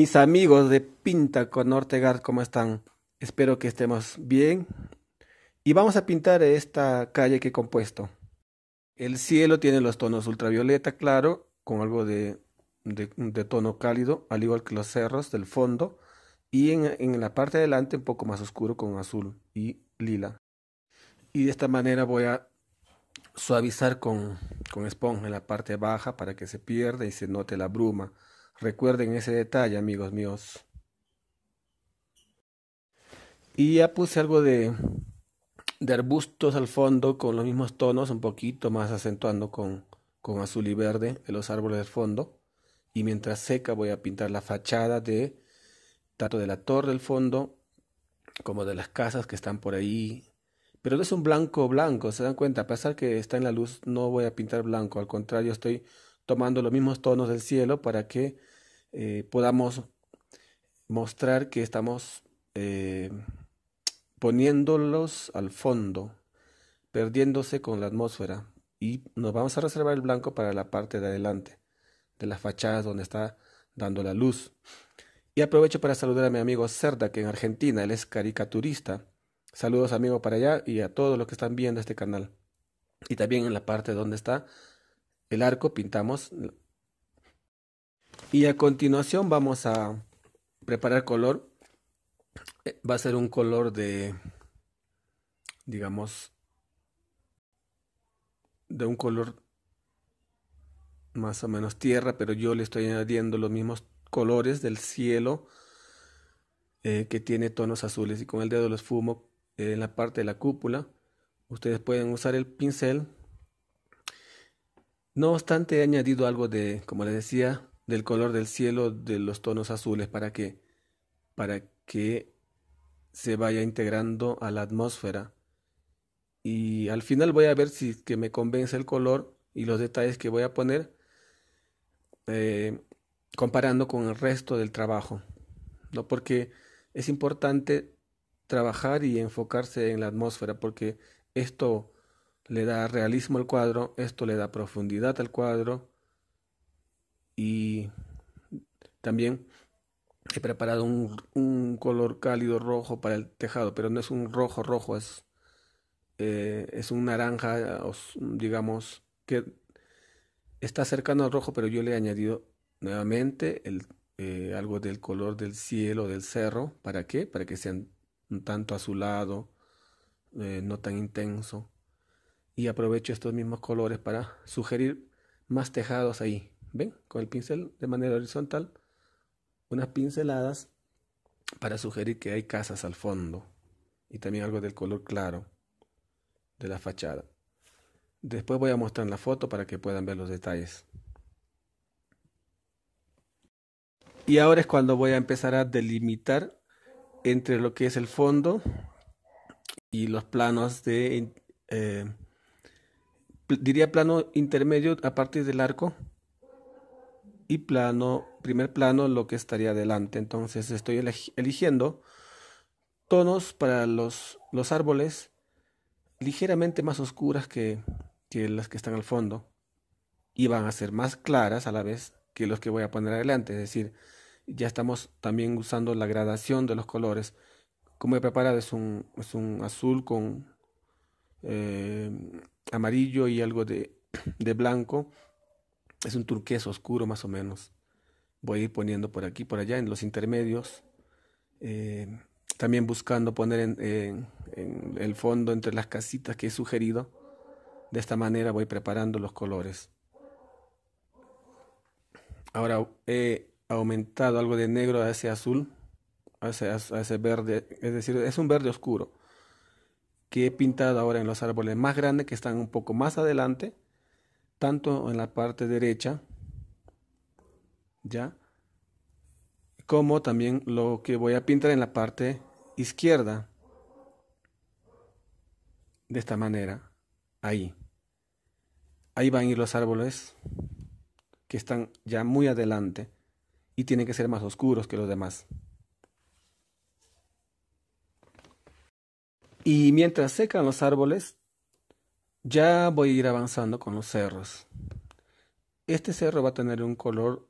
mis amigos de Pinta con Ortegar, ¿cómo están? Espero que estemos bien. Y vamos a pintar esta calle que he compuesto. El cielo tiene los tonos ultravioleta, claro, con algo de, de, tono cálido, al igual que los cerros del fondo. Y en, en la parte de adelante un poco más oscuro con azul y lila. Y de esta manera voy a suavizar con, con esponja en la parte baja para que se pierda y se note la bruma. Recuerden ese detalle, amigos míos. Y ya puse algo de, de arbustos al fondo con los mismos tonos, un poquito más acentuando con, con azul y verde en los árboles del fondo. Y mientras seca voy a pintar la fachada de tanto de la torre del fondo como de las casas que están por ahí. Pero no es un blanco blanco, se dan cuenta, a pesar que está en la luz no voy a pintar blanco, al contrario estoy tomando los mismos tonos del cielo para que eh, podamos mostrar que estamos eh, poniéndolos al fondo, perdiéndose con la atmósfera. Y nos vamos a reservar el blanco para la parte de adelante, de las fachadas donde está dando la luz. Y aprovecho para saludar a mi amigo Cerda, que en Argentina, él es caricaturista. Saludos amigo para allá y a todos los que están viendo este canal. Y también en la parte donde está el arco pintamos y a continuación vamos a preparar color eh, va a ser un color de digamos de un color más o menos tierra pero yo le estoy añadiendo los mismos colores del cielo eh, que tiene tonos azules y con el dedo los fumo eh, en la parte de la cúpula ustedes pueden usar el pincel no obstante, he añadido algo de, como les decía, del color del cielo, de los tonos azules, para que, para que se vaya integrando a la atmósfera. Y al final voy a ver si que me convence el color y los detalles que voy a poner, eh, comparando con el resto del trabajo. ¿no? Porque es importante trabajar y enfocarse en la atmósfera, porque esto le da realismo al cuadro, esto le da profundidad al cuadro y también he preparado un, color cálido rojo para el tejado, pero no es un rojo rojo, es, eh, es un naranja, digamos, que está cercano al rojo, pero yo le he añadido nuevamente eh, algo del color del cielo, del cerro, ¿para qué? Para que sea un tanto azulado, eh, no tan intenso y aprovecho estos mismos colores para sugerir más tejados ahí. ¿Ven? Con el pincel de manera horizontal, unas pinceladas para sugerir que hay casas al fondo y también algo del color claro de la fachada. Después voy a mostrar la foto para que puedan ver los detalles. Y ahora es cuando voy a empezar a delimitar entre lo que es el fondo y los planos de eh, diría plano intermedio a partir del arco y plano, primer plano, lo que estaría adelante. Entonces estoy eligiendo tonos para los, los árboles ligeramente más oscuras que, que las que están al fondo y van a ser más claras a la vez que los que voy a poner adelante. Es decir, ya estamos también usando la gradación de los colores. Como he preparado es un, es un azul con eh, amarillo y algo de, blanco. Es un turquesa oscuro más o menos. Voy a ir poniendo por aquí, por allá, en los intermedios. Eh, también buscando poner en, el fondo entre las casitas que he sugerido. De esta manera voy preparando los colores. Ahora he aumentado algo de negro a ese azul, a ese verde, es decir, es un verde oscuro que he pintado ahora en los árboles más grandes que están un poco más adelante, tanto en la parte derecha, ya, como también lo que voy a pintar en la parte izquierda, de esta manera, ahí. Ahí van a ir los árboles que están ya muy adelante y tienen que ser más oscuros que los demás. Y mientras secan los árboles, ya voy a ir avanzando con los cerros. Este cerro va a tener un color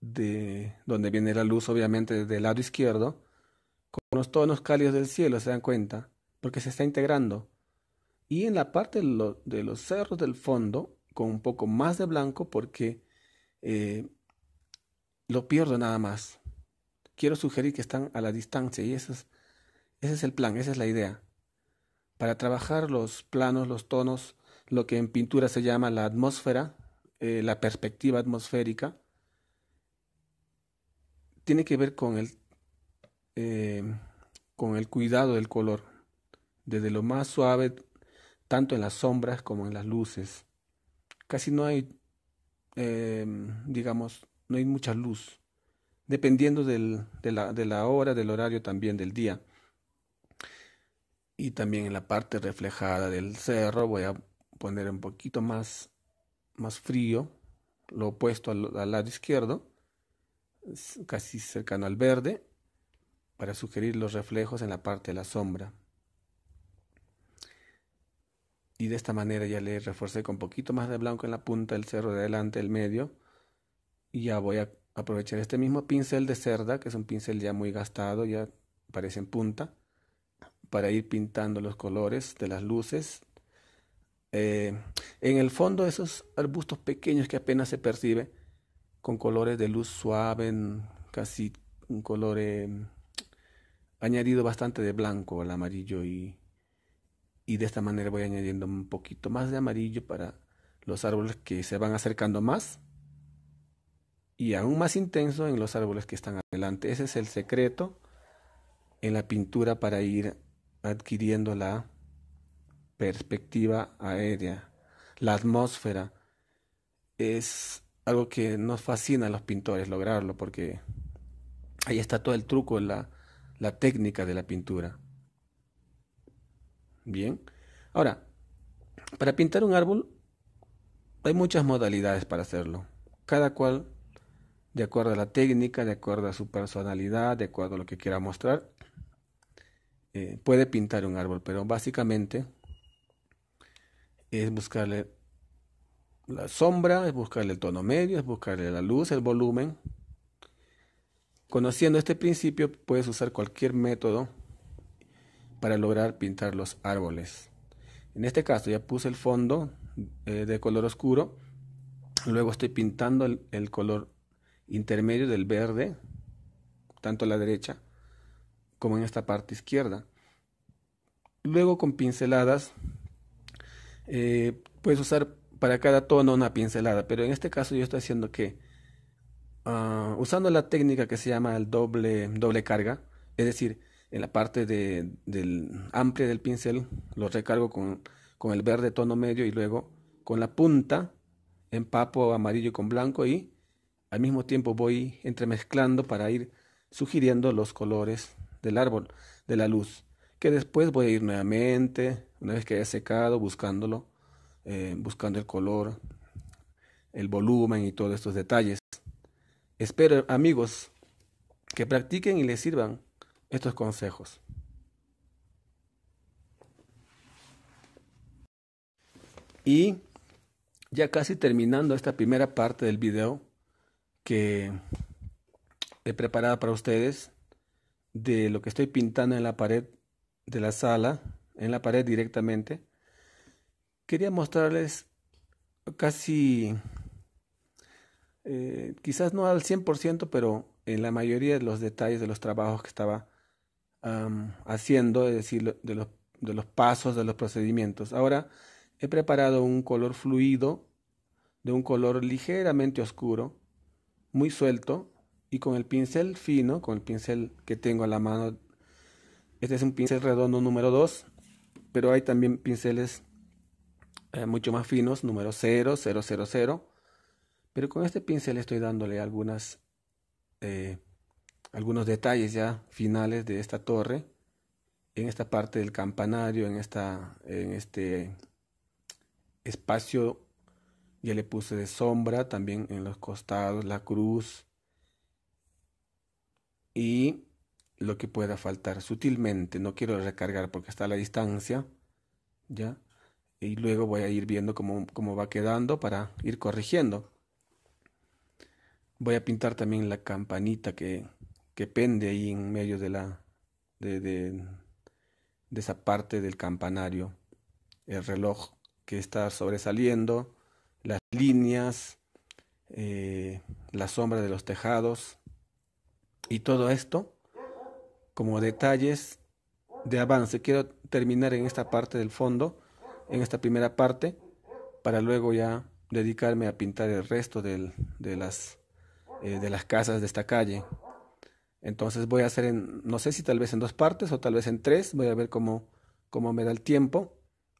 de donde viene la luz, obviamente, del lado izquierdo, con los tonos cálidos del cielo, se dan cuenta, porque se está integrando. Y en la parte de, los cerros del fondo, con un poco más de blanco, porque eh, lo pierdo nada más. Quiero sugerir que están a la distancia y ese es el plan, esa es la idea para trabajar los planos, los tonos, lo que en pintura se llama la atmósfera, eh, la perspectiva atmosférica, tiene que ver con el, eh, con el cuidado del color, desde lo más suave, tanto en las sombras como en las luces. Casi no hay, eh, digamos, no hay mucha luz, dependiendo de la hora, del horario también del día y también en la parte reflejada del cerro voy a poner un poquito más, más frío, lo opuesto al, lado izquierdo, casi cercano al verde, para sugerir los reflejos en la parte de la sombra. Y de esta manera ya le reforcé con un poquito más de blanco en la punta del cerro de adelante, el medio, y ya voy a aprovechar este mismo pincel de cerda, que es un pincel ya muy gastado, ya parece en punta, para ir pintando los colores de las luces. Eh, en el fondo esos arbustos pequeños que apenas se percibe con colores de luz suave, casi un color eh, añadido bastante de blanco al amarillo y, y de esta manera voy añadiendo un poquito más de amarillo para los árboles que se van acercando más y aún más intenso en los árboles que están adelante. Ese es el secreto en la pintura para ir adquiriendo la perspectiva aérea. La atmósfera es algo que nos fascina a los pintores lograrlo porque ahí está todo el truco, la, la técnica de la pintura. Bien, ahora, para pintar un árbol hay muchas modalidades para hacerlo, cada cual de acuerdo a la técnica, de acuerdo a su personalidad, de acuerdo a lo que quiera mostrar eh, puede pintar un árbol, pero básicamente es buscarle la sombra, es buscarle el tono medio, es buscarle la luz, el volumen. Conociendo este principio, puedes usar cualquier método para lograr pintar los árboles. En este caso ya puse el fondo eh, de color oscuro, luego estoy pintando el color intermedio del verde, tanto a la derecha como en esta parte izquierda. Luego con pinceladas eh, puedes usar para cada tono una pincelada, pero en este caso yo estoy haciendo que ah, usando la técnica que se llama el doble, doble carga, es decir, en la parte del amplia del pincel lo recargo con, con el verde tono medio y luego con la punta empapo amarillo con blanco y al mismo tiempo voy entremezclando para ir sugiriendo los colores del árbol, de la luz, que después voy a ir nuevamente, una vez que haya secado, buscándolo, eh, buscando el color, el volumen y todos estos detalles. Espero, amigos, que practiquen y les sirvan estos consejos. Y ya casi terminando esta primera parte del video que he preparado para ustedes, de lo que estoy pintando en la pared de la sala, en la pared directamente, quería mostrarles casi, eh, quizás no al 100%, pero en la mayoría de los detalles de los trabajos que estaba haciendo, es decir, de los, de los pasos, de los procedimientos. Ahora he preparado un color fluido, de un color ligeramente oscuro, muy suelto, y con el pincel fino, con el pincel que tengo a la mano, este es un pincel redondo número 2, pero hay también pinceles eh, mucho más finos, número 0, 0, 0, 0. Pero con este pincel estoy dándole algunas, eh, algunos detalles ya finales de esta torre, en esta parte del campanario, en, esta, en este espacio ya le puse de sombra, también en los costados, la cruz, y lo que pueda faltar sutilmente. No quiero recargar porque está a la distancia, ¿ya? Y luego voy a ir viendo cómo, cómo va quedando para ir corrigiendo. Voy a pintar también la campanita que, que pende ahí en medio de la de, esa parte del campanario. El reloj que está sobresaliendo, las líneas, eh, la sombra de los tejados, y todo esto como detalles de avance. Quiero terminar en esta parte del fondo, en esta primera parte, para luego ya dedicarme a pintar el resto de, las, eh, de las casas de esta calle. Entonces voy a hacer, en, no sé si tal vez en dos partes o tal vez en tres, voy a ver cómo, cómo me da el tiempo,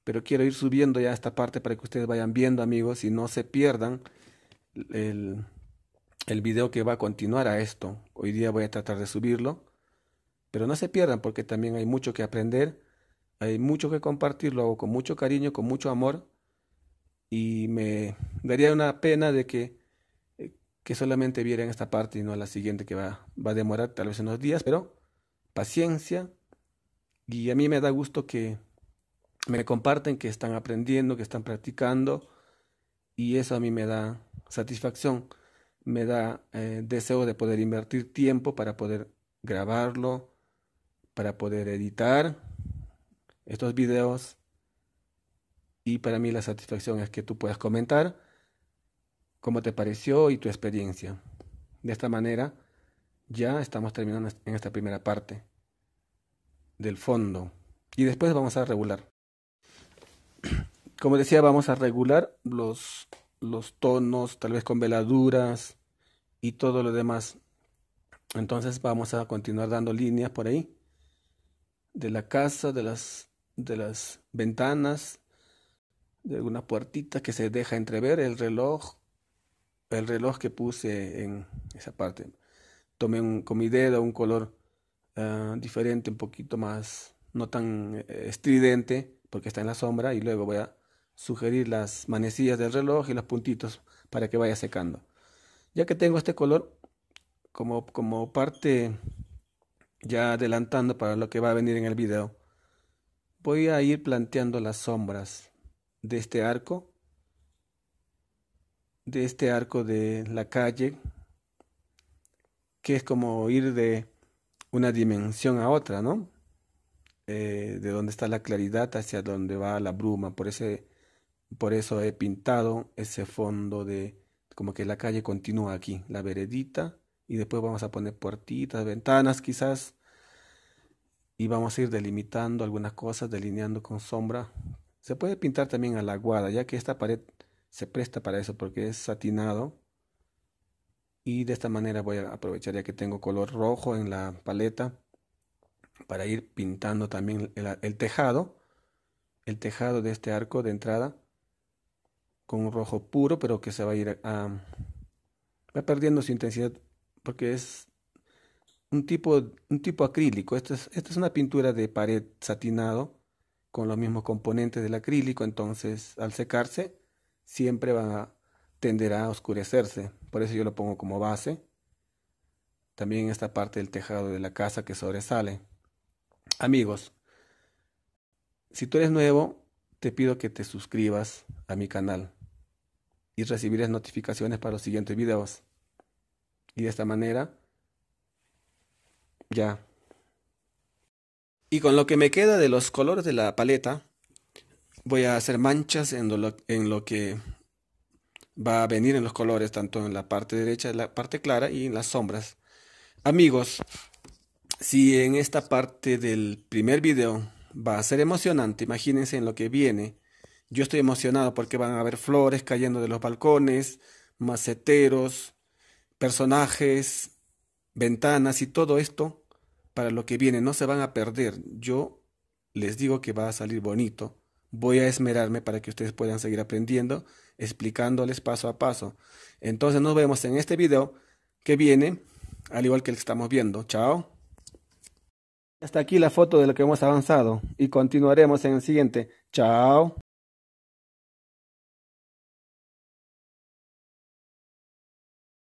pero quiero ir subiendo ya esta parte para que ustedes vayan viendo amigos y no se pierdan el, el video que va a continuar a esto. Hoy día voy a tratar de subirlo. Pero no se pierdan porque también hay mucho que aprender, hay mucho que compartirlo hago con mucho cariño, con mucho amor. Y me daría una pena de que, eh, que solamente vieran esta parte y no la siguiente que va, va a demorar tal vez unos días, pero paciencia. Y a mí me da gusto que me comparten que están aprendiendo, que están practicando. Y eso a mí me da satisfacción me da eh, deseo de poder invertir tiempo para poder grabarlo, para poder editar estos videos. Y para mí la satisfacción es que tú puedas comentar cómo te pareció y tu experiencia. De esta manera ya estamos terminando en esta primera parte del fondo. Y después vamos a regular. Como decía, vamos a regular los los tonos, tal vez con veladuras y todo lo demás. Entonces vamos a continuar dando líneas por ahí. De la casa, de las, de las ventanas, de alguna puertita que se deja entrever, el reloj, el reloj que puse en esa parte. Tomé un, con mi dedo un color ah, diferente, un poquito más, no tan eh, estridente, porque está en la sombra, y luego voy a sugerir las manecillas del reloj y los puntitos para que vaya secando. Ya que tengo este color como, como parte ya adelantando para lo que va a venir en el video, voy a ir planteando las sombras de este arco, de este arco de la calle, que es como ir de una dimensión a otra, ¿no? Eh, de donde está la claridad hacia donde va la bruma, por ese por eso he pintado ese fondo de como que la calle continúa aquí, la veredita, y después vamos a poner puertitas, ventanas quizás, y vamos a ir delimitando algunas cosas, delineando con sombra. Se puede pintar también a la guada, ya que esta pared se presta para eso porque es satinado. Y de esta manera voy a aprovechar ya que tengo color rojo en la paleta para ir pintando también el, el tejado, el tejado de este arco de entrada con un rojo puro, pero que se va a ir a, va perdiendo su intensidad porque es un tipo, un tipo acrílico. Esta es, esta es una pintura de pared satinado con los mismos componentes del acrílico, entonces al secarse siempre va a tender a oscurecerse. Por eso yo lo pongo como base. También esta parte del tejado de la casa que sobresale. Amigos, si tú eres nuevo, te pido que te suscribas a mi canal y las notificaciones para los siguientes videos. Y de esta manera, ya. Y con lo que me queda de los colores de la paleta, voy a hacer manchas en lo, en lo que va a venir en los colores, tanto en la parte derecha, en la parte clara y en las sombras. Amigos, si en esta parte del primer video va a ser emocionante, imagínense en lo que viene yo estoy emocionado porque van a haber flores cayendo de los balcones, maceteros, personajes, ventanas y todo esto para lo que viene. No se van a perder. Yo les digo que va a salir bonito. Voy a esmerarme para que ustedes puedan seguir aprendiendo, explicándoles paso a paso. Entonces nos vemos en este video que viene, al igual que el que estamos viendo. Chao. Hasta aquí la foto de lo que hemos avanzado y continuaremos en el siguiente. Chao.